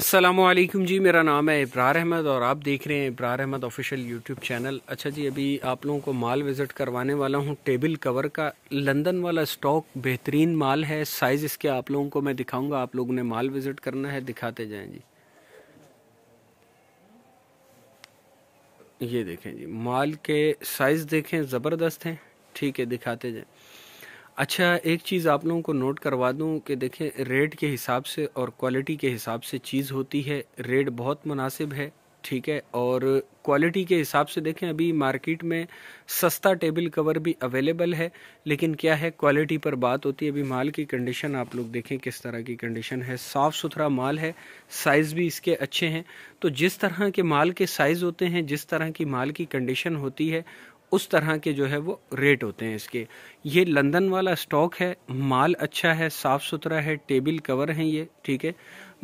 असलम जी मेरा नाम है इब्रार अहमद और आप देख रहे हैं Ibrar Ahmed official YouTube channel अच्छा जी अभी आप लोगों को माल विज़िट करवाने वाला हूँ टेबल कवर का लंदन वाला स्टॉक बेहतरीन माल है साइज़ इसके आप लोगों को मैं दिखाऊंगा आप लोगों ने माल विज़िट करना है दिखाते जाएं जी ये देखें जी माल के साइज़ देखें ज़बरदस्त हैं ठीक है दिखाते जाएँ अच्छा एक चीज़ आप लोगों को नोट करवा दूं कि देखें रेट के हिसाब से और क्वालिटी के हिसाब से चीज़ होती है रेट बहुत मुनासिब है ठीक है और क्वालिटी के हिसाब से देखें अभी मार्केट में सस्ता टेबल कवर भी अवेलेबल है लेकिन क्या है क्वालिटी पर बात होती है अभी माल की कंडीशन आप लोग देखें किस तरह की कंडीशन है साफ़ सुथरा माल है साइज़ भी इसके अच्छे हैं तो जिस तरह के माल के साइज़ होते हैं जिस तरह की माल की कंडीशन होती है उस तरह के जो है वो रेट होते हैं इसके ये लंदन वाला स्टॉक है माल अच्छा है साफ़ सुथरा है टेबल कवर है ये ठीक है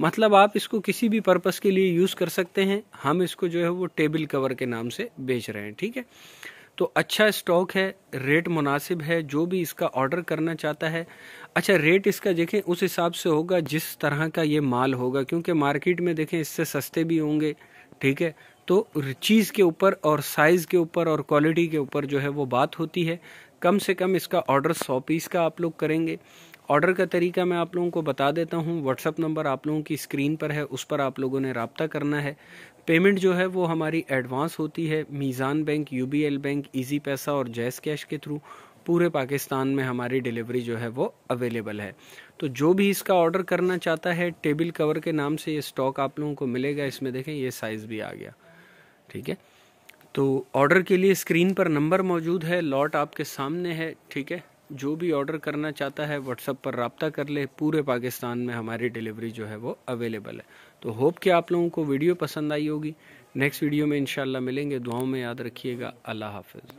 मतलब आप इसको किसी भी पर्पस के लिए यूज़ कर सकते हैं हम इसको जो है वो टेबल कवर के नाम से बेच रहे हैं ठीक है तो अच्छा स्टॉक है रेट मुनासिब है जो भी इसका ऑर्डर करना चाहता है अच्छा रेट इसका देखें उस हिसाब से होगा जिस तरह का ये माल होगा क्योंकि मार्केट में देखें इससे सस्ते भी होंगे ठीक है तो चीज़ के ऊपर और साइज़ के ऊपर और क्वालिटी के ऊपर जो है वो बात होती है कम से कम इसका ऑर्डर सौ पीस का आप लोग करेंगे ऑर्डर का तरीका मैं आप लोगों को बता देता हूँ व्हाट्सअप नंबर आप लोगों की स्क्रीन पर है उस पर आप लोगों ने रबता करना है पेमेंट जो है वो हमारी एडवांस होती है Meezan bank U bank Easypaisa और जैस कैश के थ्रू पूरे पाकिस्तान में हमारी डिलीवरी जो है वो अवेलेबल है तो जो भी इसका ऑर्डर करना चाहता है टेबल कवर के नाम से ये स्टॉक आप लोगों को मिलेगा इसमें देखें ये साइज़ भी आ गया ठीक है तो ऑर्डर के लिए स्क्रीन पर नंबर मौजूद है लॉट आपके सामने है ठीक है जो भी ऑर्डर करना चाहता है व्हाट्सअप पर रबता कर ले पूरे पाकिस्तान में हमारी डिलीवरी जो है वो अवेलेबल है तो होप कि आप लोगों को वीडियो पसंद आई होगी नेक्स्ट वीडियो में इंशाल्लाह मिलेंगे दुआओं में याद रखिएगा अल्लाह हाफिज़